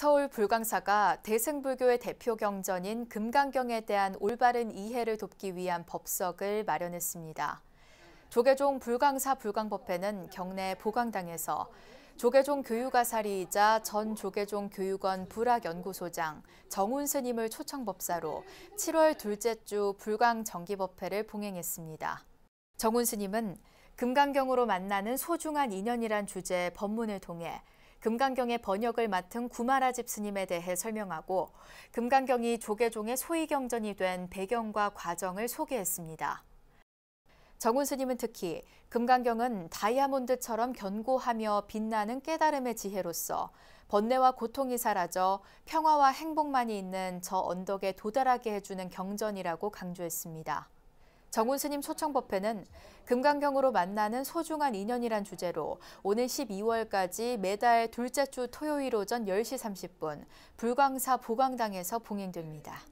서울 불광사가 대승불교의 대표 경전인 금강경에 대한 올바른 이해를 돕기 위한 법석을 마련했습니다. 조계종 불광사 불광법회는 경내 보광당에서 조계종 교육아사리이자 전 조계종 교육원 불학연구소장 정훈 스님을 초청법사로 7월 둘째 주 불광 정기법회를 봉행했습니다. 정훈 스님은 금강경으로 만나는 소중한 인연이란 주제의 법문을 통해 금강경의 번역을 맡은 구마라 집스님에 대해 설명하고 금강경이 조계종의 소위경전이 된 배경과 과정을 소개했습니다. 정훈 스님은 특히 금강경은 다이아몬드처럼 견고하며 빛나는 깨달음의 지혜로서 번뇌와 고통이 사라져 평화와 행복만이 있는 저 언덕에 도달하게 해주는 경전이라고 강조했습니다. 정훈스님 초청법회는 금강경으로 만나는 소중한 인연이란 주제로 오늘 12월까지 매달 둘째 주 토요일 오전 10시 30분 불광사 보광당에서 봉행됩니다.